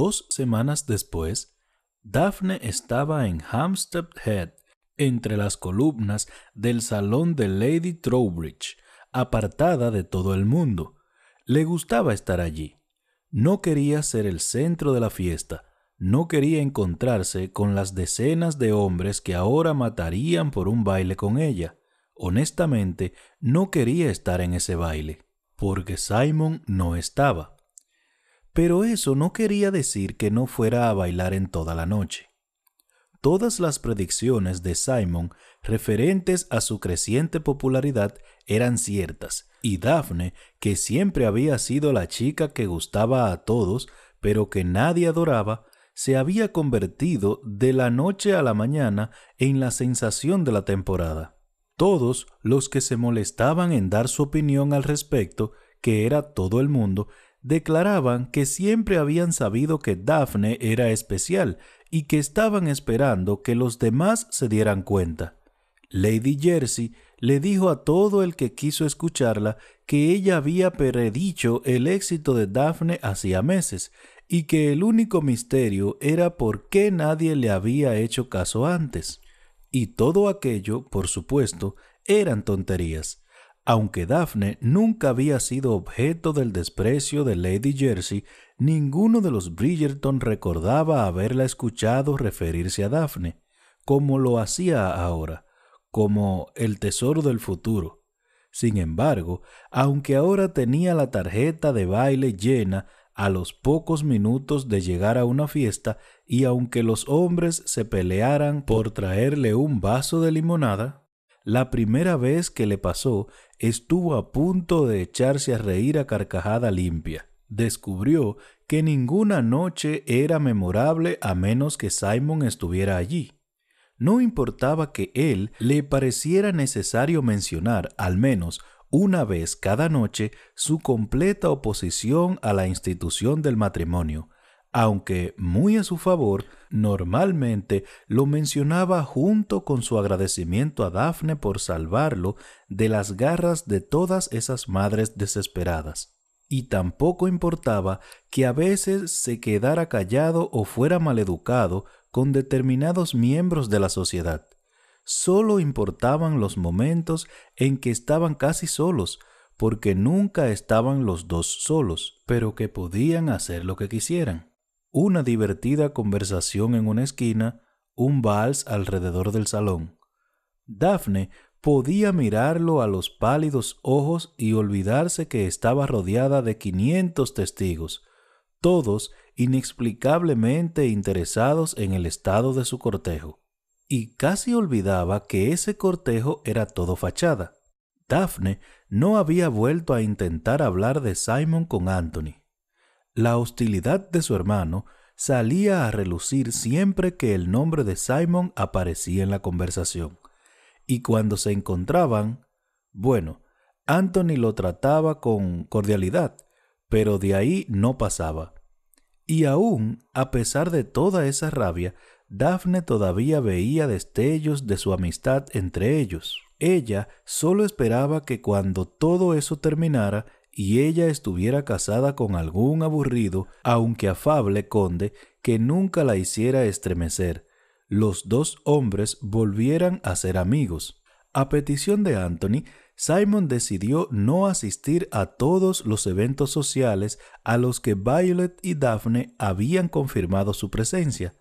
Dos semanas después, Daphne estaba en Hampstead Head, entre las columnas del salón de Lady Trowbridge, apartada de todo el mundo. Le gustaba estar allí. No quería ser el centro de la fiesta, no quería encontrarse con las decenas de hombres que ahora matarían por un baile con ella. Honestamente, no quería estar en ese baile, porque Simon no estaba. Pero eso no quería decir que no fuera a bailar en toda la noche. Todas las predicciones de Simon referentes a su creciente popularidad eran ciertas, y Daphne, que siempre había sido la chica que gustaba a todos, pero que nadie adoraba, se había convertido de la noche a la mañana en la sensación de la temporada. Todos los que se molestaban en dar su opinión al respecto, que era todo el mundo, declaraban que siempre habían sabido que Daphne era especial y que estaban esperando que los demás se dieran cuenta. Lady Jersey le dijo a todo el que quiso escucharla que ella había predicho el éxito de Daphne hacía meses y que el único misterio era por qué nadie le había hecho caso antes. Y todo aquello, por supuesto, eran tonterías. Aunque Daphne nunca había sido objeto del desprecio de Lady Jersey, ninguno de los Bridgerton recordaba haberla escuchado referirse a Daphne, como lo hacía ahora, como el tesoro del futuro. Sin embargo, aunque ahora tenía la tarjeta de baile llena, a los pocos minutos de llegar a una fiesta y aunque los hombres se pelearan por traerle un vaso de limonada, la primera vez que le pasó, estuvo a punto de echarse a reír a carcajada limpia. Descubrió que ninguna noche era memorable a menos que Simon estuviera allí. No importaba que él le pareciera necesario mencionar, al menos una vez cada noche, su completa oposición a la institución del matrimonio, aunque muy a su favor, normalmente lo mencionaba junto con su agradecimiento a Dafne por salvarlo de las garras de todas esas madres desesperadas. Y tampoco importaba que a veces se quedara callado o fuera maleducado con determinados miembros de la sociedad. Solo importaban los momentos en que estaban casi solos, porque nunca estaban los dos solos, pero que podían hacer lo que quisieran una divertida conversación en una esquina, un vals alrededor del salón. Daphne podía mirarlo a los pálidos ojos y olvidarse que estaba rodeada de 500 testigos, todos inexplicablemente interesados en el estado de su cortejo. Y casi olvidaba que ese cortejo era todo fachada. Daphne no había vuelto a intentar hablar de Simon con Anthony. La hostilidad de su hermano salía a relucir siempre que el nombre de Simon aparecía en la conversación. Y cuando se encontraban, bueno, Anthony lo trataba con cordialidad, pero de ahí no pasaba. Y aún, a pesar de toda esa rabia, Daphne todavía veía destellos de su amistad entre ellos. Ella solo esperaba que cuando todo eso terminara, y ella estuviera casada con algún aburrido, aunque afable conde, que nunca la hiciera estremecer, los dos hombres volvieran a ser amigos. A petición de Anthony, Simon decidió no asistir a todos los eventos sociales a los que Violet y Daphne habían confirmado su presencia.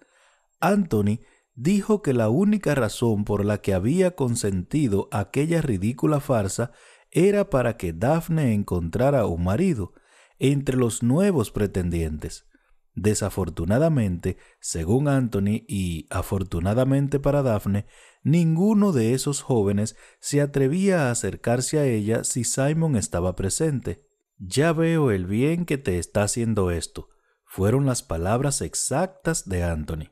Anthony dijo que la única razón por la que había consentido aquella ridícula farsa era para que Dafne encontrara un marido entre los nuevos pretendientes. Desafortunadamente, según Anthony y afortunadamente para Daphne, ninguno de esos jóvenes se atrevía a acercarse a ella si Simon estaba presente. Ya veo el bien que te está haciendo esto, fueron las palabras exactas de Anthony.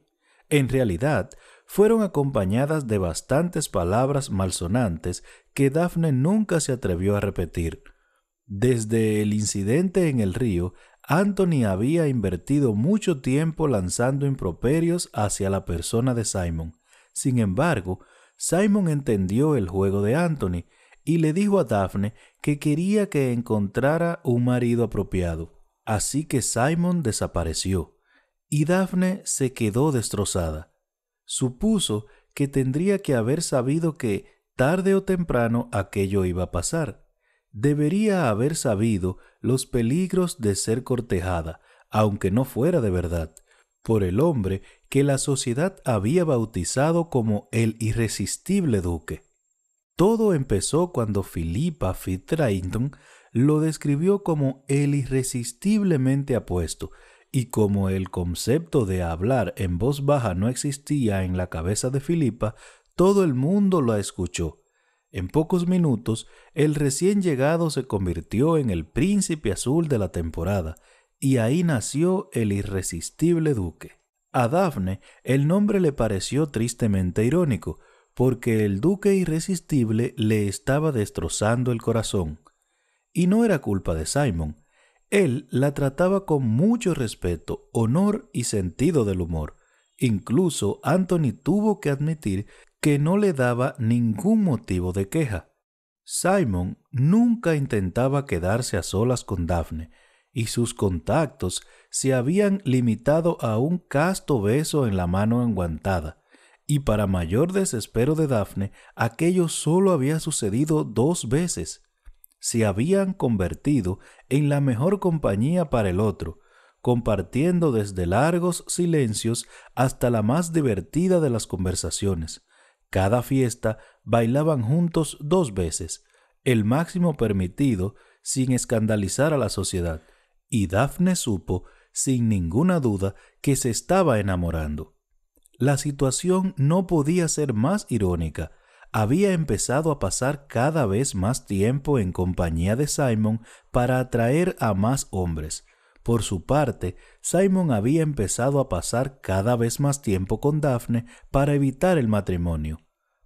En realidad, fueron acompañadas de bastantes palabras malsonantes que Daphne nunca se atrevió a repetir. Desde el incidente en el río, Anthony había invertido mucho tiempo lanzando improperios hacia la persona de Simon. Sin embargo, Simon entendió el juego de Anthony y le dijo a Daphne que quería que encontrara un marido apropiado. Así que Simon desapareció y Daphne se quedó destrozada supuso que tendría que haber sabido que, tarde o temprano, aquello iba a pasar. Debería haber sabido los peligros de ser cortejada, aunque no fuera de verdad, por el hombre que la sociedad había bautizado como el irresistible duque. Todo empezó cuando Philippa Fitzrainton lo describió como el irresistiblemente apuesto, y como el concepto de hablar en voz baja no existía en la cabeza de Filipa, todo el mundo la escuchó. En pocos minutos, el recién llegado se convirtió en el príncipe azul de la temporada, y ahí nació el irresistible duque. A Dafne el nombre le pareció tristemente irónico, porque el duque irresistible le estaba destrozando el corazón. Y no era culpa de Simon, él la trataba con mucho respeto, honor y sentido del humor. Incluso Anthony tuvo que admitir que no le daba ningún motivo de queja. Simon nunca intentaba quedarse a solas con Daphne, y sus contactos se habían limitado a un casto beso en la mano enguantada. Y para mayor desespero de Daphne, aquello solo había sucedido dos veces se habían convertido en la mejor compañía para el otro, compartiendo desde largos silencios hasta la más divertida de las conversaciones. Cada fiesta bailaban juntos dos veces, el máximo permitido sin escandalizar a la sociedad, y Dafne supo, sin ninguna duda, que se estaba enamorando. La situación no podía ser más irónica había empezado a pasar cada vez más tiempo en compañía de Simon para atraer a más hombres. Por su parte, Simon había empezado a pasar cada vez más tiempo con Daphne para evitar el matrimonio.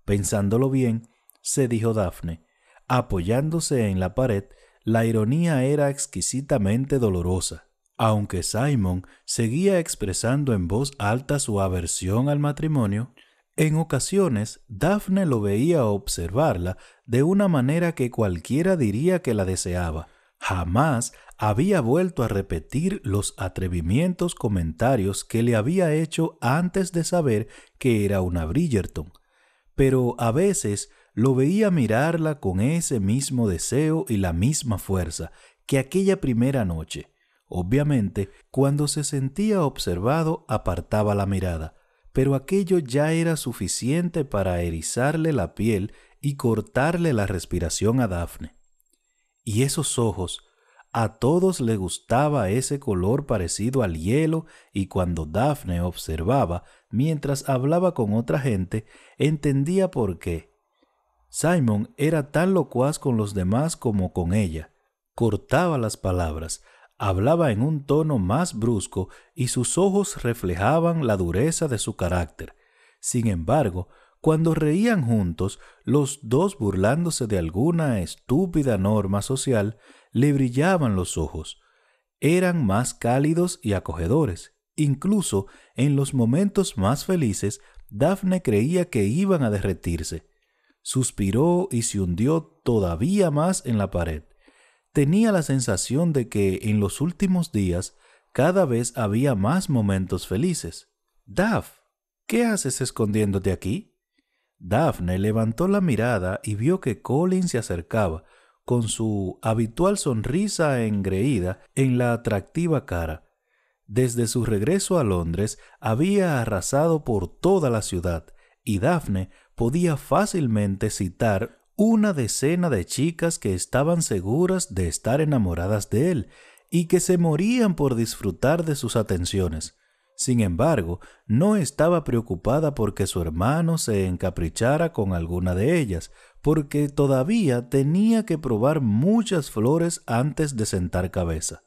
Pensándolo bien, se dijo Daphne, apoyándose en la pared, la ironía era exquisitamente dolorosa. Aunque Simon seguía expresando en voz alta su aversión al matrimonio, en ocasiones, Daphne lo veía observarla de una manera que cualquiera diría que la deseaba. Jamás había vuelto a repetir los atrevimientos comentarios que le había hecho antes de saber que era una Bridgerton, pero a veces lo veía mirarla con ese mismo deseo y la misma fuerza que aquella primera noche. Obviamente, cuando se sentía observado, apartaba la mirada, pero aquello ya era suficiente para erizarle la piel y cortarle la respiración a Dafne. Y esos ojos, a todos le gustaba ese color parecido al hielo y cuando Dafne observaba mientras hablaba con otra gente, entendía por qué. Simon era tan locuaz con los demás como con ella. Cortaba las palabras, hablaba en un tono más brusco y sus ojos reflejaban la dureza de su carácter. Sin embargo, cuando reían juntos, los dos burlándose de alguna estúpida norma social, le brillaban los ojos. Eran más cálidos y acogedores. Incluso en los momentos más felices, Dafne creía que iban a derretirse. Suspiró y se hundió todavía más en la pared tenía la sensación de que en los últimos días cada vez había más momentos felices. -¡Daf! ¿qué haces escondiéndote aquí? Daphne levantó la mirada y vio que Colin se acercaba, con su habitual sonrisa engreída en la atractiva cara. Desde su regreso a Londres había arrasado por toda la ciudad, y Daphne podía fácilmente citar una decena de chicas que estaban seguras de estar enamoradas de él y que se morían por disfrutar de sus atenciones. Sin embargo, no estaba preocupada porque su hermano se encaprichara con alguna de ellas, porque todavía tenía que probar muchas flores antes de sentar cabeza.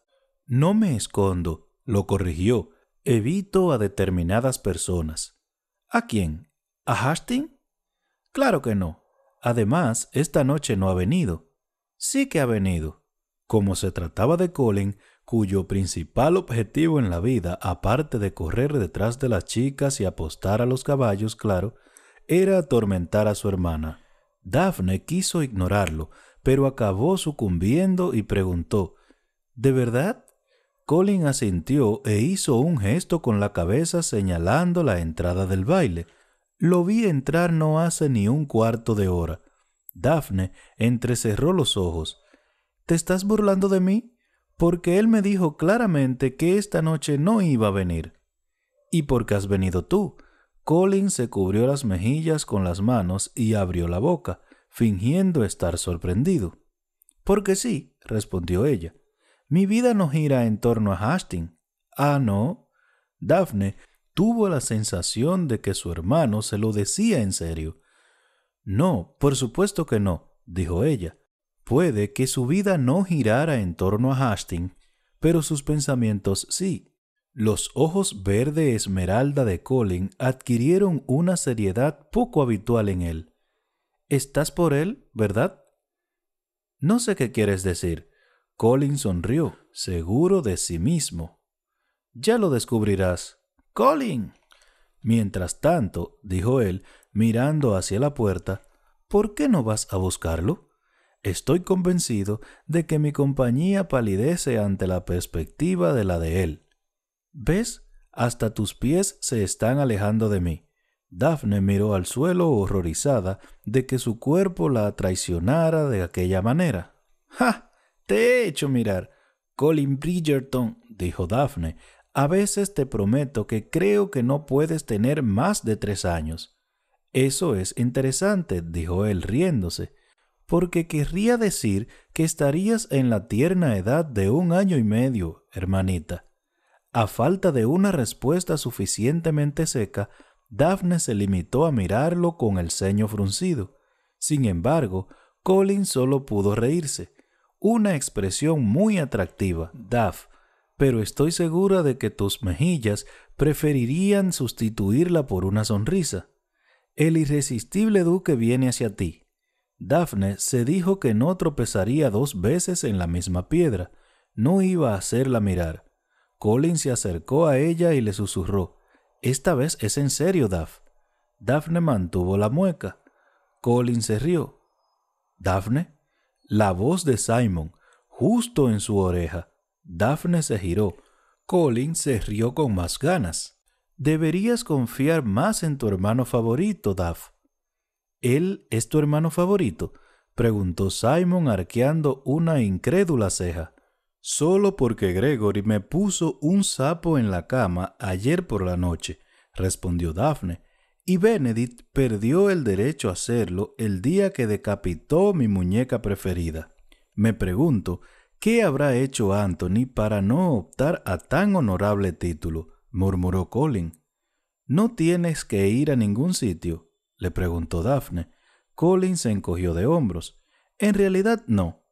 No me escondo, lo corrigió. Evito a determinadas personas. ¿A quién? ¿A Hastings? Claro que no, Además, esta noche no ha venido. Sí que ha venido. Como se trataba de Colin, cuyo principal objetivo en la vida, aparte de correr detrás de las chicas y apostar a los caballos, claro, era atormentar a su hermana. Daphne quiso ignorarlo, pero acabó sucumbiendo y preguntó ¿De verdad? Colin asintió e hizo un gesto con la cabeza señalando la entrada del baile. Lo vi entrar no hace ni un cuarto de hora. Dafne entrecerró los ojos. ¿Te estás burlando de mí? Porque él me dijo claramente que esta noche no iba a venir. ¿Y por qué has venido tú? Colin se cubrió las mejillas con las manos y abrió la boca, fingiendo estar sorprendido. Porque sí, respondió ella. Mi vida no gira en torno a Hastings. Ah, no. Daphne tuvo la sensación de que su hermano se lo decía en serio. No, por supuesto que no, dijo ella. Puede que su vida no girara en torno a Hastings, pero sus pensamientos sí. Los ojos verde esmeralda de Colin adquirieron una seriedad poco habitual en él. ¿Estás por él, verdad? No sé qué quieres decir. Colin sonrió, seguro de sí mismo. Ya lo descubrirás. Colin. Mientras tanto, dijo él, mirando hacia la puerta, ¿por qué no vas a buscarlo? Estoy convencido de que mi compañía palidece ante la perspectiva de la de él. ¿Ves? Hasta tus pies se están alejando de mí. Daphne miró al suelo horrorizada de que su cuerpo la traicionara de aquella manera. ¡Ja! Te he hecho mirar. Colin Bridgerton, dijo Daphne, a veces te prometo que creo que no puedes tener más de tres años. Eso es interesante, dijo él riéndose, porque querría decir que estarías en la tierna edad de un año y medio, hermanita. A falta de una respuesta suficientemente seca, Daphne se limitó a mirarlo con el ceño fruncido. Sin embargo, Colin solo pudo reírse. Una expresión muy atractiva, Daph pero estoy segura de que tus mejillas preferirían sustituirla por una sonrisa. El irresistible duque viene hacia ti. Dafne se dijo que no tropezaría dos veces en la misma piedra. No iba a hacerla mirar. Colin se acercó a ella y le susurró. Esta vez es en serio, Daf. Dafne mantuvo la mueca. Colin se rió. ¿Dafne? La voz de Simon, justo en su oreja. Daphne se giró. Colin se rió con más ganas. Deberías confiar más en tu hermano favorito, Daf. ¿Él es tu hermano favorito? preguntó Simon arqueando una incrédula ceja. Solo porque Gregory me puso un sapo en la cama ayer por la noche, respondió Daphne, y Benedict perdió el derecho a hacerlo el día que decapitó mi muñeca preferida. Me pregunto ¿Qué habrá hecho Anthony para no optar a tan honorable título? murmuró Colin. No tienes que ir a ningún sitio, le preguntó Daphne. Colin se encogió de hombros. En realidad no.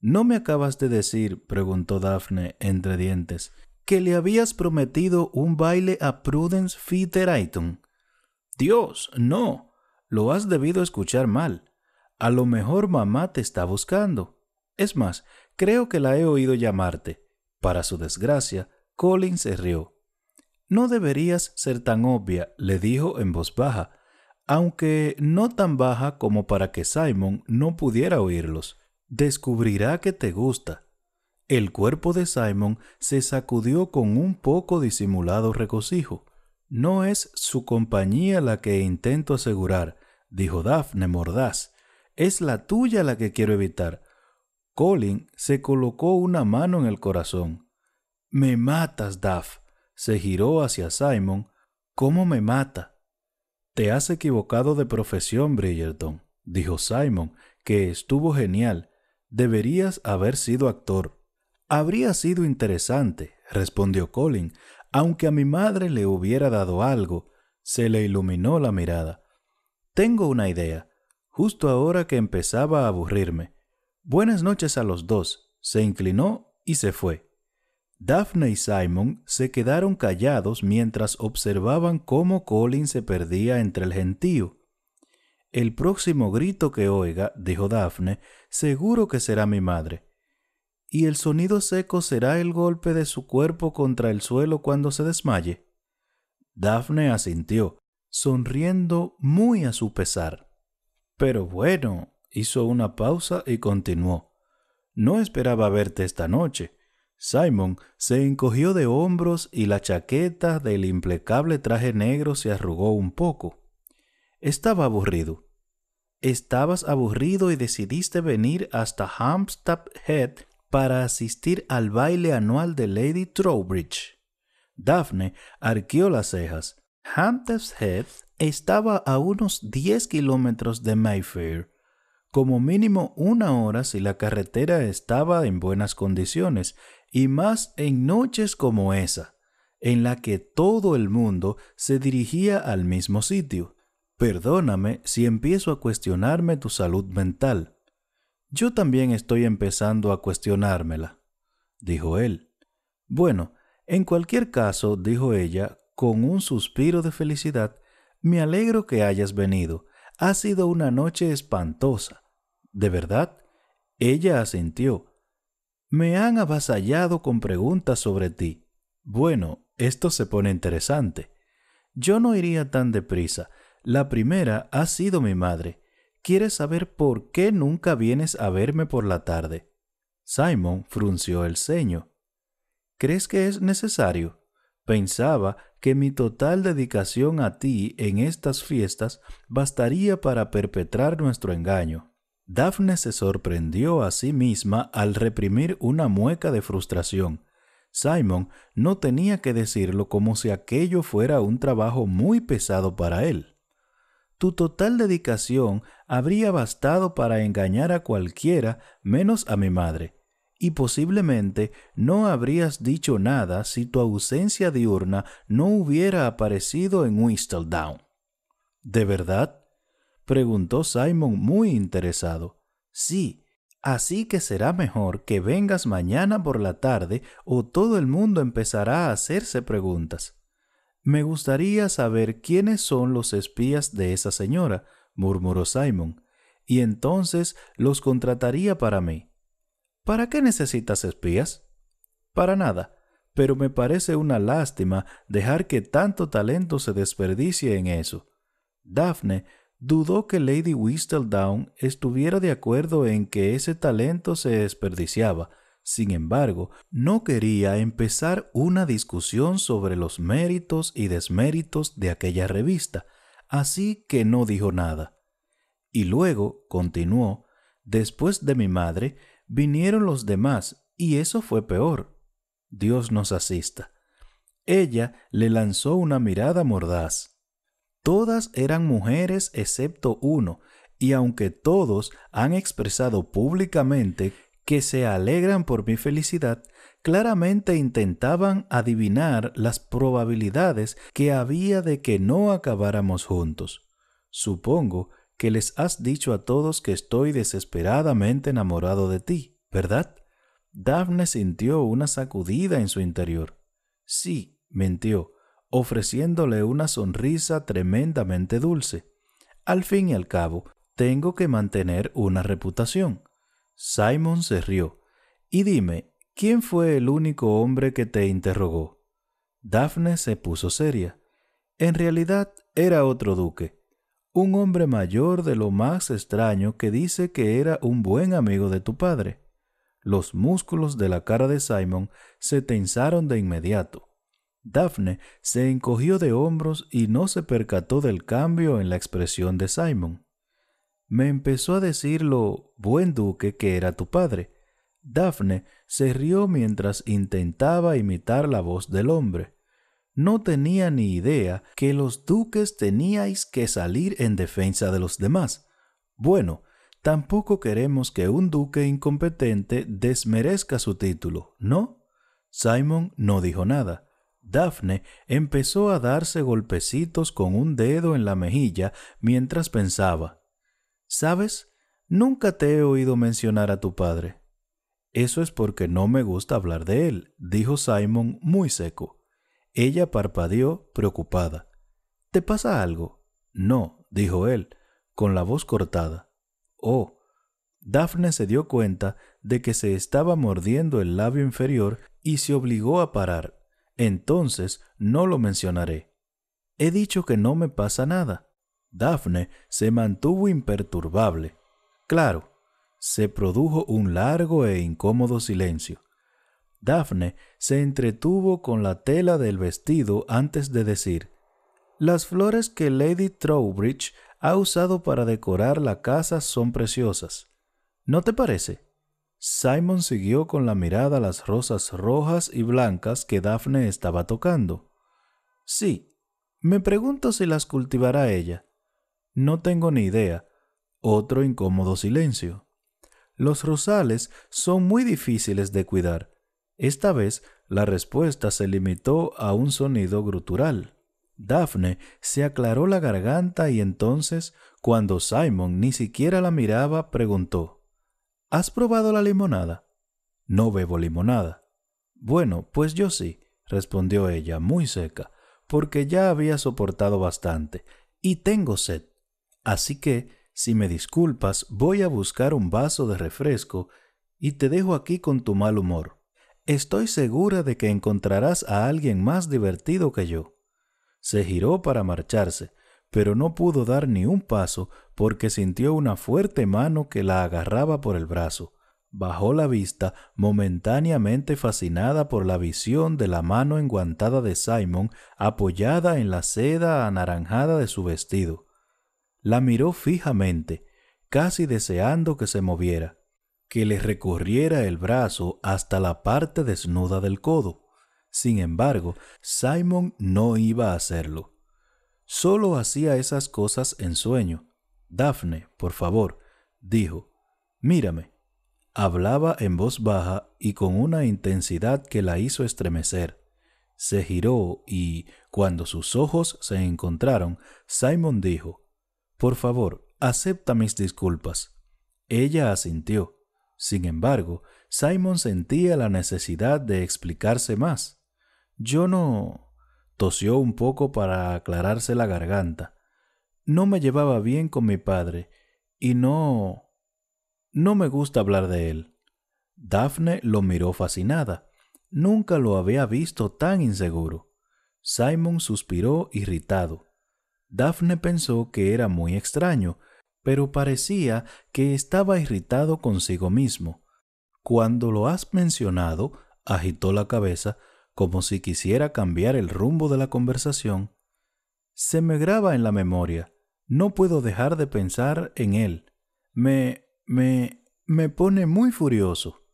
¿No me acabas de decir, preguntó Daphne entre dientes, que le habías prometido un baile a Prudence Fitteraiton? Dios, no. Lo has debido escuchar mal. A lo mejor mamá te está buscando. Es más, Creo que la he oído llamarte. Para su desgracia, Colin se rió. No deberías ser tan obvia, le dijo en voz baja, aunque no tan baja como para que Simon no pudiera oírlos. Descubrirá que te gusta. El cuerpo de Simon se sacudió con un poco disimulado regocijo. No es su compañía la que intento asegurar, dijo Daphne mordaz. Es la tuya la que quiero evitar. Colin se colocó una mano en el corazón. Me matas, Duff. Se giró hacia Simon. ¿Cómo me mata? Te has equivocado de profesión, Bridgerton, dijo Simon, que estuvo genial. Deberías haber sido actor. Habría sido interesante, respondió Colin, aunque a mi madre le hubiera dado algo. Se le iluminó la mirada. Tengo una idea. Justo ahora que empezaba a aburrirme, Buenas noches a los dos. Se inclinó y se fue. Daphne y Simon se quedaron callados mientras observaban cómo Colin se perdía entre el gentío. El próximo grito que oiga, dijo Daphne, seguro que será mi madre. ¿Y el sonido seco será el golpe de su cuerpo contra el suelo cuando se desmaye? Daphne asintió, sonriendo muy a su pesar. Pero bueno, hizo una pausa y continuó. No esperaba verte esta noche. Simon se encogió de hombros y la chaqueta del implacable traje negro se arrugó un poco. Estaba aburrido. Estabas aburrido y decidiste venir hasta Hampstead Head para asistir al baile anual de Lady Trowbridge. Daphne arqueó las cejas. Hampstead Head estaba a unos diez kilómetros de Mayfair como mínimo una hora si la carretera estaba en buenas condiciones, y más en noches como esa, en la que todo el mundo se dirigía al mismo sitio. Perdóname si empiezo a cuestionarme tu salud mental. Yo también estoy empezando a cuestionármela, dijo él. Bueno, en cualquier caso, dijo ella, con un suspiro de felicidad, me alegro que hayas venido. Ha sido una noche espantosa. De verdad, ella asintió. Me han avasallado con preguntas sobre ti. Bueno, esto se pone interesante. Yo no iría tan deprisa. La primera ha sido mi madre. Quieres saber por qué nunca vienes a verme por la tarde. Simon frunció el ceño. ¿Crees que es necesario? Pensaba que mi total dedicación a ti en estas fiestas bastaría para perpetrar nuestro engaño. Dafne se sorprendió a sí misma al reprimir una mueca de frustración. Simon no tenía que decirlo como si aquello fuera un trabajo muy pesado para él. Tu total dedicación habría bastado para engañar a cualquiera menos a mi madre, y posiblemente no habrías dicho nada si tu ausencia diurna no hubiera aparecido en Whistledown. ¿De verdad? preguntó Simon muy interesado. Sí, así que será mejor que vengas mañana por la tarde o todo el mundo empezará a hacerse preguntas. Me gustaría saber quiénes son los espías de esa señora, murmuró Simon, y entonces los contrataría para mí. ¿Para qué necesitas espías? Para nada, pero me parece una lástima dejar que tanto talento se desperdicie en eso. Daphne dudó que Lady Whistledown estuviera de acuerdo en que ese talento se desperdiciaba. Sin embargo, no quería empezar una discusión sobre los méritos y desméritos de aquella revista, así que no dijo nada. Y luego, continuó, después de mi madre, vinieron los demás, y eso fue peor. Dios nos asista. Ella le lanzó una mirada mordaz. Todas eran mujeres excepto uno, y aunque todos han expresado públicamente que se alegran por mi felicidad, claramente intentaban adivinar las probabilidades que había de que no acabáramos juntos. Supongo que les has dicho a todos que estoy desesperadamente enamorado de ti, ¿verdad? Daphne sintió una sacudida en su interior. Sí, mintió, ofreciéndole una sonrisa tremendamente dulce. Al fin y al cabo, tengo que mantener una reputación. Simon se rió. Y dime, ¿quién fue el único hombre que te interrogó? Daphne se puso seria. En realidad era otro duque un hombre mayor de lo más extraño que dice que era un buen amigo de tu padre. Los músculos de la cara de Simon se tensaron de inmediato. Daphne se encogió de hombros y no se percató del cambio en la expresión de Simon. Me empezó a decir lo buen duque que era tu padre. Daphne se rió mientras intentaba imitar la voz del hombre no tenía ni idea que los duques teníais que salir en defensa de los demás. Bueno, tampoco queremos que un duque incompetente desmerezca su título, ¿no? Simon no dijo nada. Daphne empezó a darse golpecitos con un dedo en la mejilla mientras pensaba. ¿Sabes? Nunca te he oído mencionar a tu padre. Eso es porque no me gusta hablar de él, dijo Simon muy seco. Ella parpadeó, preocupada. ¿Te pasa algo? No, dijo él, con la voz cortada. Oh. Daphne se dio cuenta de que se estaba mordiendo el labio inferior y se obligó a parar. Entonces no lo mencionaré. He dicho que no me pasa nada. Daphne se mantuvo imperturbable. Claro, se produjo un largo e incómodo silencio. Daphne se entretuvo con la tela del vestido antes de decir Las flores que Lady Trowbridge ha usado para decorar la casa son preciosas. ¿No te parece? Simon siguió con la mirada las rosas rojas y blancas que Daphne estaba tocando. Sí, me pregunto si las cultivará ella. No tengo ni idea. Otro incómodo silencio. Los rosales son muy difíciles de cuidar, esta vez la respuesta se limitó a un sonido grutural. Daphne se aclaró la garganta y entonces, cuando Simon ni siquiera la miraba, preguntó ¿Has probado la limonada? No bebo limonada. Bueno, pues yo sí, respondió ella, muy seca, porque ya había soportado bastante, y tengo sed. Así que, si me disculpas, voy a buscar un vaso de refresco y te dejo aquí con tu mal humor. Estoy segura de que encontrarás a alguien más divertido que yo. Se giró para marcharse, pero no pudo dar ni un paso porque sintió una fuerte mano que la agarraba por el brazo. Bajó la vista, momentáneamente fascinada por la visión de la mano enguantada de Simon apoyada en la seda anaranjada de su vestido. La miró fijamente, casi deseando que se moviera que le recorriera el brazo hasta la parte desnuda del codo. Sin embargo, Simon no iba a hacerlo. Solo hacía esas cosas en sueño. Daphne, por favor, dijo, mírame. Hablaba en voz baja y con una intensidad que la hizo estremecer. Se giró y, cuando sus ojos se encontraron, Simon dijo, Por favor, acepta mis disculpas. Ella asintió. Sin embargo, Simon sentía la necesidad de explicarse más. Yo no... tosió un poco para aclararse la garganta. No me llevaba bien con mi padre y no... no me gusta hablar de él. Daphne lo miró fascinada. Nunca lo había visto tan inseguro. Simon suspiró irritado. Daphne pensó que era muy extraño pero parecía que estaba irritado consigo mismo. Cuando lo has mencionado, agitó la cabeza como si quisiera cambiar el rumbo de la conversación. Se me graba en la memoria. No puedo dejar de pensar en él. Me... me... me pone muy furioso.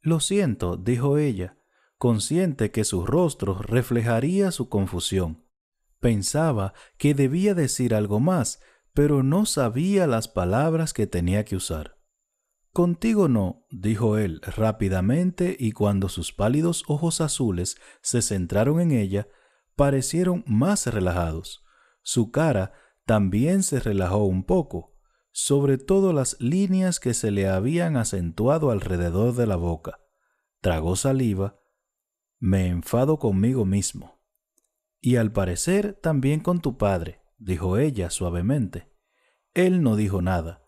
Lo siento, dijo ella, consciente que su rostro reflejaría su confusión. Pensaba que debía decir algo más, pero no sabía las palabras que tenía que usar. Contigo no, dijo él rápidamente y cuando sus pálidos ojos azules se centraron en ella, parecieron más relajados. Su cara también se relajó un poco, sobre todo las líneas que se le habían acentuado alrededor de la boca. Tragó saliva. Me enfado conmigo mismo. Y al parecer también con tu padre, dijo ella suavemente. Él no dijo nada.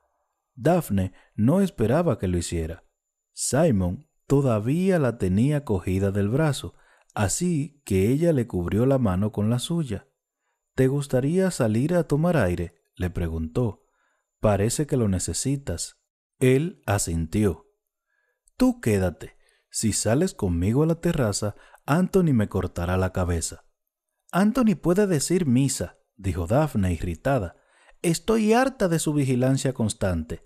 Daphne no esperaba que lo hiciera. Simon todavía la tenía cogida del brazo, así que ella le cubrió la mano con la suya. ¿Te gustaría salir a tomar aire? le preguntó. Parece que lo necesitas. Él asintió. Tú quédate. Si sales conmigo a la terraza, Anthony me cortará la cabeza. Anthony puede decir misa, dijo Dafne irritada. Estoy harta de su vigilancia constante.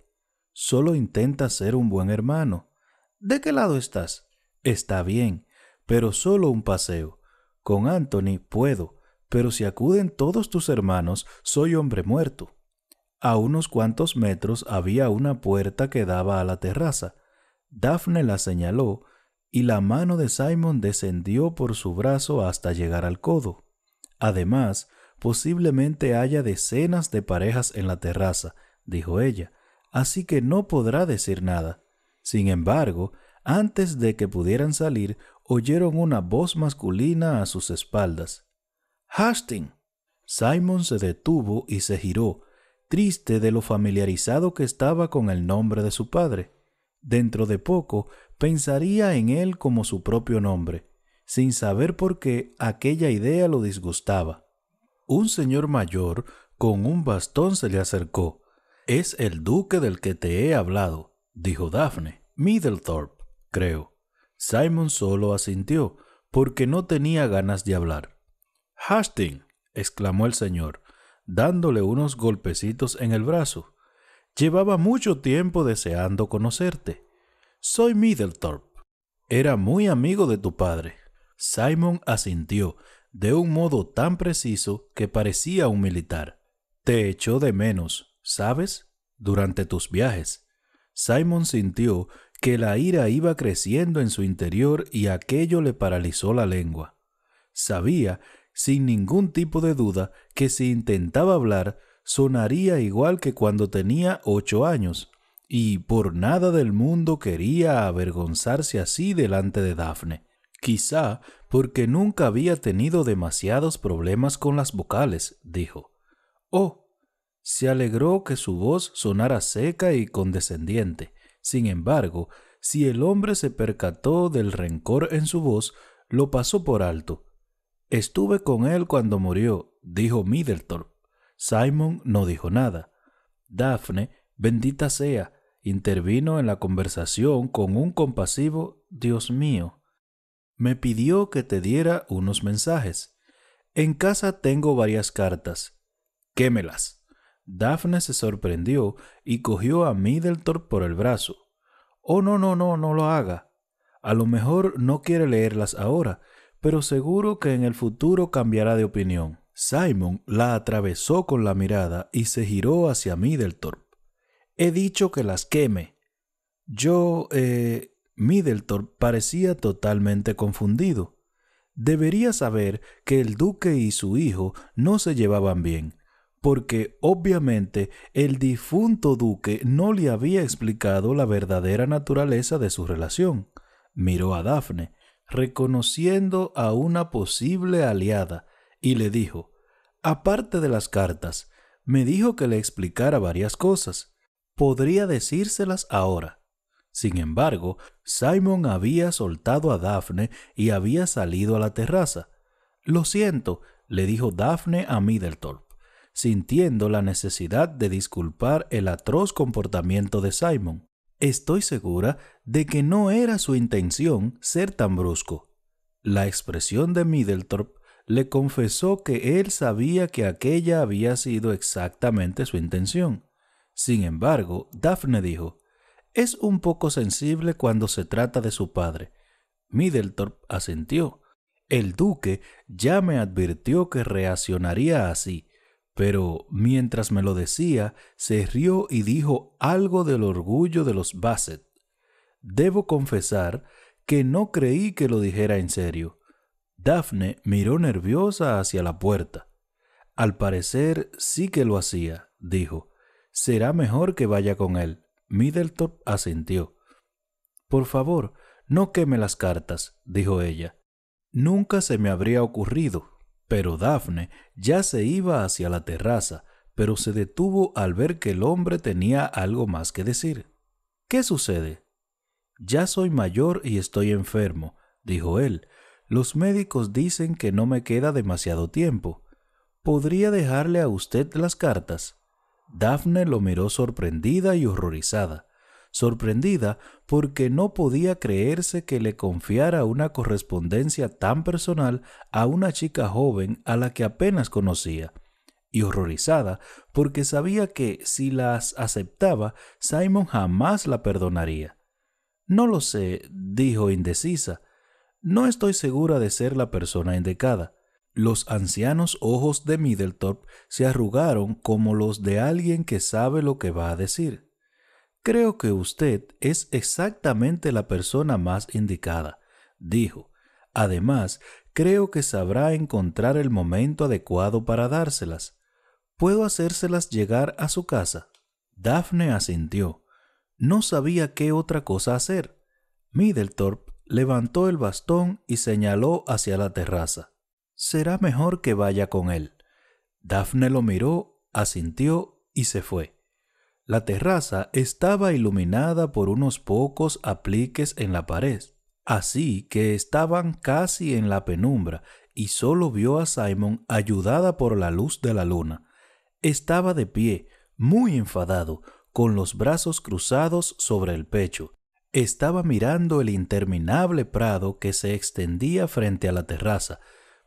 Solo intenta ser un buen hermano. ¿De qué lado estás? Está bien, pero solo un paseo. Con Anthony puedo, pero si acuden todos tus hermanos, soy hombre muerto. A unos cuantos metros había una puerta que daba a la terraza. Daphne la señaló y la mano de Simon descendió por su brazo hasta llegar al codo. Además, Posiblemente haya decenas de parejas en la terraza, dijo ella, así que no podrá decir nada. Sin embargo, antes de que pudieran salir, oyeron una voz masculina a sus espaldas. Hastings. Simon se detuvo y se giró, triste de lo familiarizado que estaba con el nombre de su padre. Dentro de poco pensaría en él como su propio nombre. Sin saber por qué, aquella idea lo disgustaba un señor mayor con un bastón se le acercó. Es el duque del que te he hablado, dijo Daphne. Middlethorpe, creo. Simon solo asintió, porque no tenía ganas de hablar. Hastings, exclamó el señor, dándole unos golpecitos en el brazo. Llevaba mucho tiempo deseando conocerte. Soy Middlethorpe. Era muy amigo de tu padre. Simon asintió de un modo tan preciso que parecía un militar. Te echó de menos, ¿sabes? Durante tus viajes. Simon sintió que la ira iba creciendo en su interior y aquello le paralizó la lengua. Sabía, sin ningún tipo de duda, que si intentaba hablar, sonaría igual que cuando tenía ocho años, y por nada del mundo quería avergonzarse así delante de Daphne. Quizá porque nunca había tenido demasiados problemas con las vocales, dijo. Oh, se alegró que su voz sonara seca y condescendiente. Sin embargo, si el hombre se percató del rencor en su voz, lo pasó por alto. Estuve con él cuando murió, dijo Middleton. Simon no dijo nada. Daphne, bendita sea, intervino en la conversación con un compasivo Dios mío me pidió que te diera unos mensajes. En casa tengo varias cartas. Quémelas. Daphne se sorprendió y cogió a Middlethorpe por el brazo. Oh, no, no, no, no lo haga. A lo mejor no quiere leerlas ahora, pero seguro que en el futuro cambiará de opinión. Simon la atravesó con la mirada y se giró hacia Middlethorpe. He dicho que las queme. Yo, eh, Middleton parecía totalmente confundido. Debería saber que el duque y su hijo no se llevaban bien, porque obviamente el difunto duque no le había explicado la verdadera naturaleza de su relación. Miró a Dafne, reconociendo a una posible aliada, y le dijo, aparte de las cartas, me dijo que le explicara varias cosas. Podría decírselas ahora. Sin embargo, Simon había soltado a Daphne y había salido a la terraza. Lo siento, le dijo Daphne a Middletorp, sintiendo la necesidad de disculpar el atroz comportamiento de Simon. Estoy segura de que no era su intención ser tan brusco. La expresión de Middletorp le confesó que él sabía que aquella había sido exactamente su intención. Sin embargo, Daphne dijo, es un poco sensible cuando se trata de su padre. Middletorp asintió. El duque ya me advirtió que reaccionaría así, pero mientras me lo decía, se rió y dijo algo del orgullo de los Bassett. Debo confesar que no creí que lo dijera en serio. Daphne miró nerviosa hacia la puerta. Al parecer sí que lo hacía, dijo. Será mejor que vaya con él. Middleton asintió. Por favor, no queme las cartas, dijo ella. Nunca se me habría ocurrido. Pero Daphne ya se iba hacia la terraza, pero se detuvo al ver que el hombre tenía algo más que decir. ¿Qué sucede? Ya soy mayor y estoy enfermo, dijo él. Los médicos dicen que no me queda demasiado tiempo. ¿Podría dejarle a usted las cartas? Daphne lo miró sorprendida y horrorizada, sorprendida porque no podía creerse que le confiara una correspondencia tan personal a una chica joven a la que apenas conocía, y horrorizada porque sabía que si las aceptaba, Simon jamás la perdonaría. No lo sé, dijo indecisa. No estoy segura de ser la persona indicada. Los ancianos ojos de Middletop se arrugaron como los de alguien que sabe lo que va a decir. Creo que usted es exactamente la persona más indicada, dijo. Además, creo que sabrá encontrar el momento adecuado para dárselas. ¿Puedo hacérselas llegar a su casa? Daphne asintió. No sabía qué otra cosa hacer. Middletorp levantó el bastón y señaló hacia la terraza será mejor que vaya con él. Dafne lo miró, asintió y se fue. La terraza estaba iluminada por unos pocos apliques en la pared, así que estaban casi en la penumbra y solo vio a Simon ayudada por la luz de la luna. Estaba de pie, muy enfadado, con los brazos cruzados sobre el pecho. Estaba mirando el interminable prado que se extendía frente a la terraza,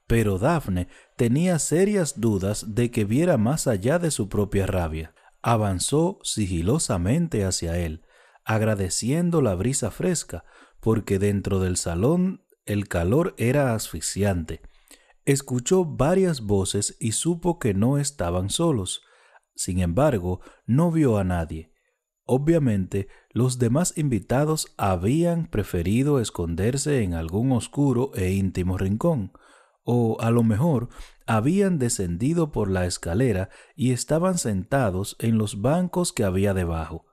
pero Dafne tenía serias dudas de que viera más allá de su propia rabia. Avanzó sigilosamente hacia él, agradeciendo la brisa fresca, porque dentro del salón el calor era asfixiante. Escuchó varias voces y supo que no estaban solos. Sin embargo, no vio a nadie. Obviamente, los demás invitados habían preferido esconderse en algún oscuro e íntimo rincón o a lo mejor habían descendido por la escalera y estaban sentados en los bancos que había debajo.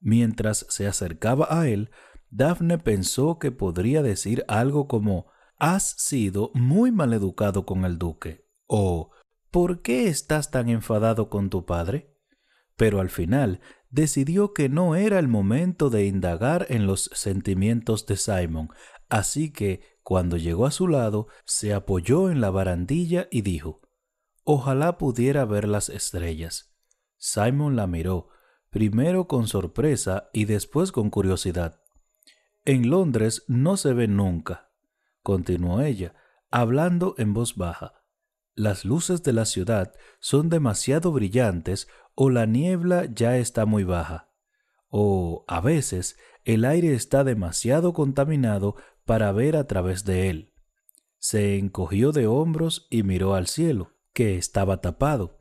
Mientras se acercaba a él, Daphne pensó que podría decir algo como Has sido muy maleducado con el duque o ¿Por qué estás tan enfadado con tu padre? Pero al final decidió que no era el momento de indagar en los sentimientos de Simon, así que cuando llegó a su lado, se apoyó en la barandilla y dijo Ojalá pudiera ver las estrellas. Simon la miró, primero con sorpresa y después con curiosidad. En Londres no se ve nunca, continuó ella, hablando en voz baja. Las luces de la ciudad son demasiado brillantes o la niebla ya está muy baja. O a veces el aire está demasiado contaminado para ver a través de él. Se encogió de hombros y miró al cielo, que estaba tapado.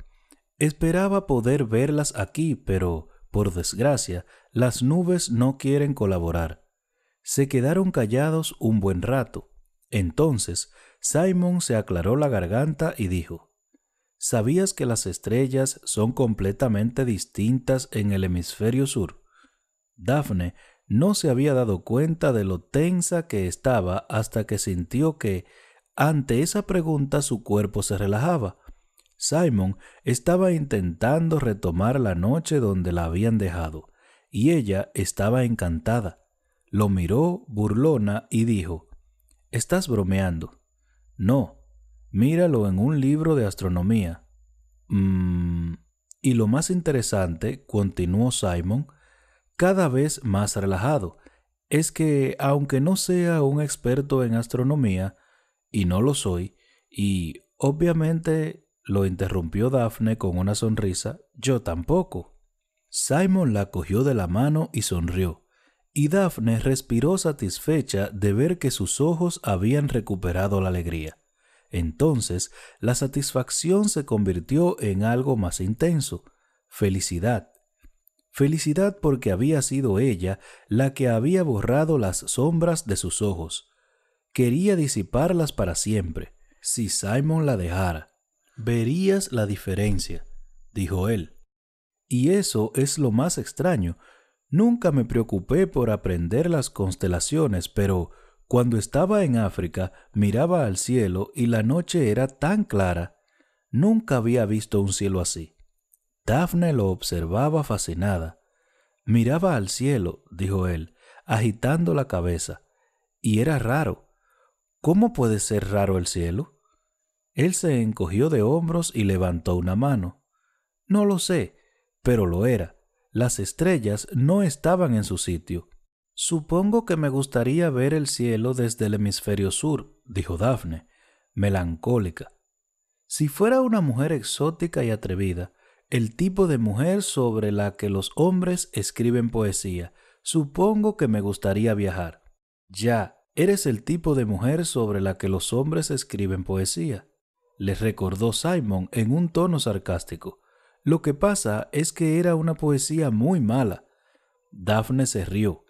Esperaba poder verlas aquí, pero, por desgracia, las nubes no quieren colaborar. Se quedaron callados un buen rato. Entonces, Simon se aclaró la garganta y dijo, ¿Sabías que las estrellas son completamente distintas en el hemisferio sur? Daphne no se había dado cuenta de lo tensa que estaba hasta que sintió que, ante esa pregunta, su cuerpo se relajaba. Simon estaba intentando retomar la noche donde la habían dejado, y ella estaba encantada. Lo miró burlona y dijo, Estás bromeando. No, míralo en un libro de astronomía. —Mmm... Y lo más interesante, continuó Simon, cada vez más relajado. Es que, aunque no sea un experto en astronomía, y no lo soy, y obviamente lo interrumpió Daphne con una sonrisa, yo tampoco. Simon la cogió de la mano y sonrió, y Daphne respiró satisfecha de ver que sus ojos habían recuperado la alegría. Entonces la satisfacción se convirtió en algo más intenso, felicidad, Felicidad porque había sido ella la que había borrado las sombras de sus ojos. Quería disiparlas para siempre. Si Simon la dejara, verías la diferencia, dijo él. Y eso es lo más extraño. Nunca me preocupé por aprender las constelaciones, pero cuando estaba en África miraba al cielo y la noche era tan clara. Nunca había visto un cielo así. Dafne lo observaba fascinada. Miraba al cielo, dijo él, agitando la cabeza. Y era raro. ¿Cómo puede ser raro el cielo? Él se encogió de hombros y levantó una mano. No lo sé, pero lo era. Las estrellas no estaban en su sitio. Supongo que me gustaría ver el cielo desde el hemisferio sur, dijo Dafne, melancólica. Si fuera una mujer exótica y atrevida, el tipo de mujer sobre la que los hombres escriben poesía. Supongo que me gustaría viajar. Ya, eres el tipo de mujer sobre la que los hombres escriben poesía. Les recordó Simon en un tono sarcástico. Lo que pasa es que era una poesía muy mala. Daphne se rió.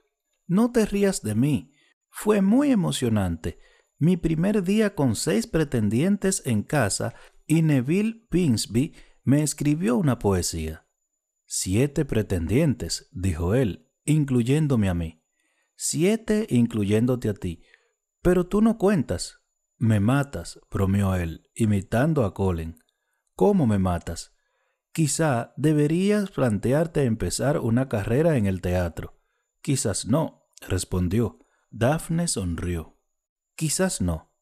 No te rías de mí. Fue muy emocionante. Mi primer día con seis pretendientes en casa y Neville Pinsby me escribió una poesía. Siete pretendientes, dijo él, incluyéndome a mí. Siete incluyéndote a ti. Pero tú no cuentas. Me matas, bromeó él, imitando a Colin. ¿Cómo me matas? Quizá deberías plantearte empezar una carrera en el teatro. Quizás no, respondió. Daphne sonrió. Quizás no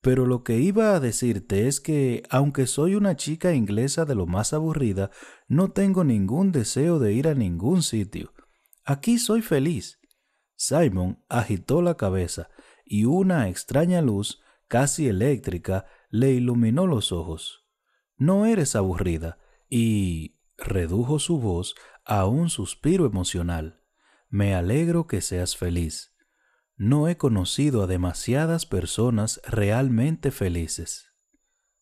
pero lo que iba a decirte es que, aunque soy una chica inglesa de lo más aburrida, no tengo ningún deseo de ir a ningún sitio. Aquí soy feliz. Simon agitó la cabeza y una extraña luz, casi eléctrica, le iluminó los ojos. No eres aburrida y redujo su voz a un suspiro emocional. Me alegro que seas feliz no he conocido a demasiadas personas realmente felices.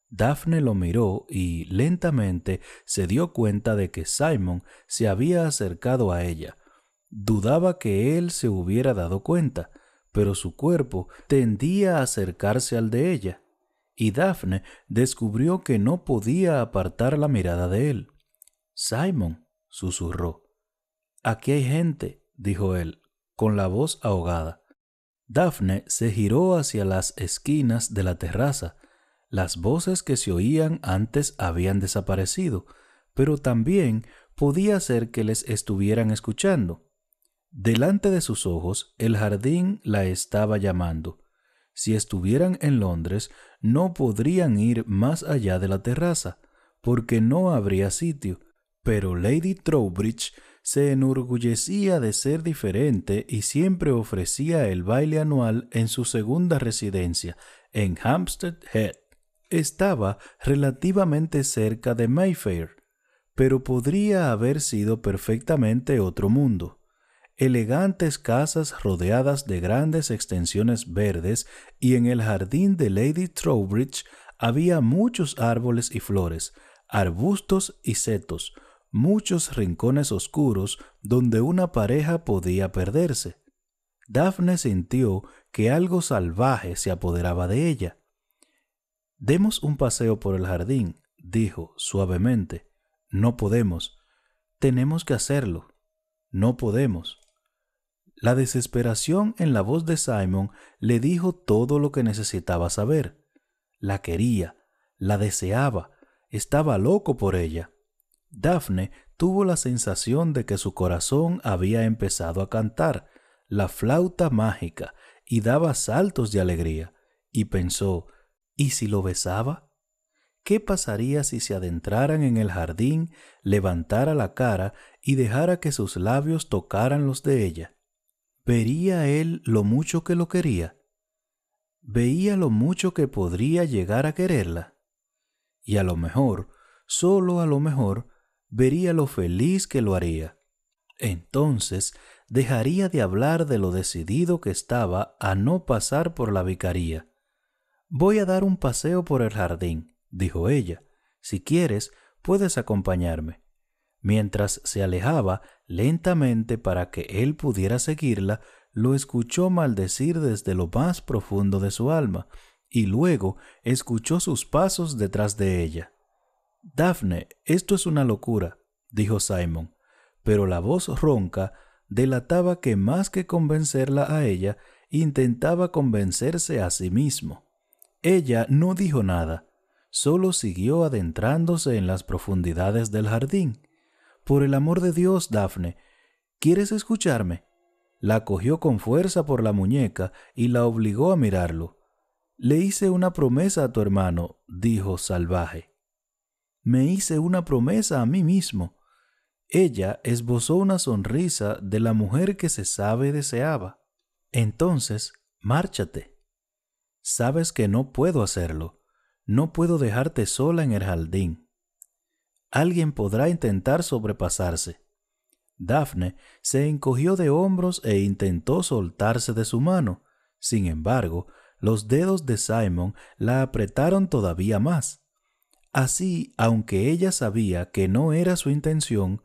Daphne lo miró y lentamente se dio cuenta de que Simon se había acercado a ella. Dudaba que él se hubiera dado cuenta, pero su cuerpo tendía a acercarse al de ella, y Daphne descubrió que no podía apartar la mirada de él. Simon, susurró. Aquí hay gente, dijo él, con la voz ahogada. Daphne se giró hacia las esquinas de la terraza. Las voces que se oían antes habían desaparecido, pero también podía ser que les estuvieran escuchando. Delante de sus ojos el jardín la estaba llamando. Si estuvieran en Londres, no podrían ir más allá de la terraza, porque no habría sitio. Pero Lady Trowbridge se enorgullecía de ser diferente y siempre ofrecía el baile anual en su segunda residencia, en Hampstead Head. Estaba relativamente cerca de Mayfair, pero podría haber sido perfectamente otro mundo. Elegantes casas rodeadas de grandes extensiones verdes y en el jardín de Lady Trowbridge había muchos árboles y flores, arbustos y setos, muchos rincones oscuros donde una pareja podía perderse. Daphne sintió que algo salvaje se apoderaba de ella. Demos un paseo por el jardín, dijo suavemente. No podemos. Tenemos que hacerlo. No podemos. La desesperación en la voz de Simon le dijo todo lo que necesitaba saber. La quería, la deseaba, estaba loco por ella. Daphne tuvo la sensación de que su corazón había empezado a cantar la flauta mágica y daba saltos de alegría, y pensó ¿Y si lo besaba? ¿Qué pasaría si se adentraran en el jardín, levantara la cara y dejara que sus labios tocaran los de ella? ¿Vería él lo mucho que lo quería? ¿Veía lo mucho que podría llegar a quererla? Y a lo mejor, solo a lo mejor, vería lo feliz que lo haría. Entonces dejaría de hablar de lo decidido que estaba a no pasar por la vicaría. Voy a dar un paseo por el jardín, dijo ella. Si quieres, puedes acompañarme. Mientras se alejaba lentamente para que él pudiera seguirla, lo escuchó maldecir desde lo más profundo de su alma, y luego escuchó sus pasos detrás de ella. Dafne, esto es una locura, dijo Simon, pero la voz ronca delataba que más que convencerla a ella, intentaba convencerse a sí mismo. Ella no dijo nada, solo siguió adentrándose en las profundidades del jardín. Por el amor de Dios, Dafne, ¿quieres escucharme? La cogió con fuerza por la muñeca y la obligó a mirarlo. Le hice una promesa a tu hermano, dijo salvaje me hice una promesa a mí mismo. Ella esbozó una sonrisa de la mujer que se sabe deseaba. Entonces, márchate. Sabes que no puedo hacerlo. No puedo dejarte sola en el jardín. Alguien podrá intentar sobrepasarse. Dafne se encogió de hombros e intentó soltarse de su mano. Sin embargo, los dedos de Simon la apretaron todavía más. Así, aunque ella sabía que no era su intención,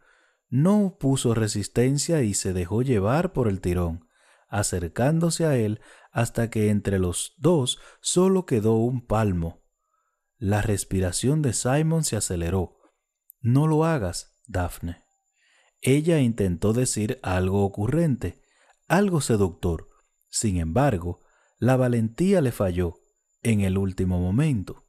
no puso resistencia y se dejó llevar por el tirón, acercándose a él hasta que entre los dos solo quedó un palmo. La respiración de Simon se aceleró. No lo hagas, Daphne. Ella intentó decir algo ocurrente, algo seductor. Sin embargo, la valentía le falló en el último momento.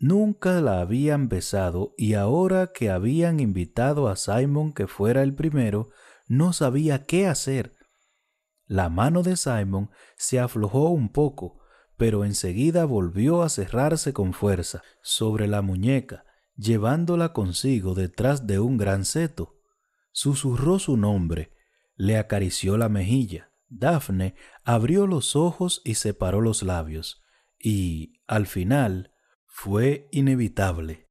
Nunca la habían besado y ahora que habían invitado a Simon que fuera el primero, no sabía qué hacer. La mano de Simon se aflojó un poco, pero enseguida volvió a cerrarse con fuerza sobre la muñeca, llevándola consigo detrás de un gran seto. Susurró su nombre, le acarició la mejilla. Dafne abrió los ojos y separó los labios, y, al final, fue inevitable.